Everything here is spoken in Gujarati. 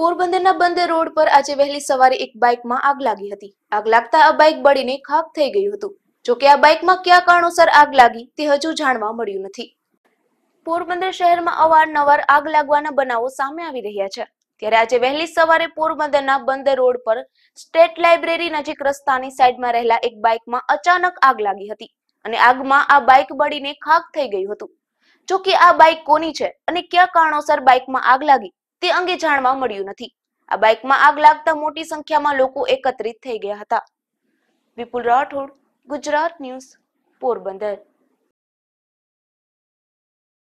પોરબંદરના બંદર રોડ પર આજે વહેલી સવારે એક બાઇકમાં આગ લાગી હતી આગ લાગતા આ બાઇક બળીને ખાક થઈ ગયું હતું જોકે આ બાઇકમાં કયા કારણોસર આગ લાગી તે હજુ જાણવા મળ્યું નથી પોરબંદર શહેરમાં અવારનવાર આગ લાગવાના બનાવો સામે આવી રહ્યા છે ત્યારે આજે વહેલી સવારે પોરબંદરના બંદર રોડ પર સ્ટેટ લાઇબ્રેરી નજીક રસ્તાની સાઈડમાં રહેલા એક બાઇકમાં અચાનક આગ લાગી હતી અને આગમાં આ બાઇક બળીને ખાક થઈ ગયું હતું જોકે આ બાઇક કોની છે અને કયા કારણોસર બાઇકમાં આગ લાગી તે અંગે જાણવા મળ્યું નથી આ બાઇકમાં આગ લાગતા મોટી સંખ્યામાં લોકો એકત્રિત થઈ ગયા હતા વિપુલ રાઠોડ ગુજરાત ન્યૂઝ પોરબંદર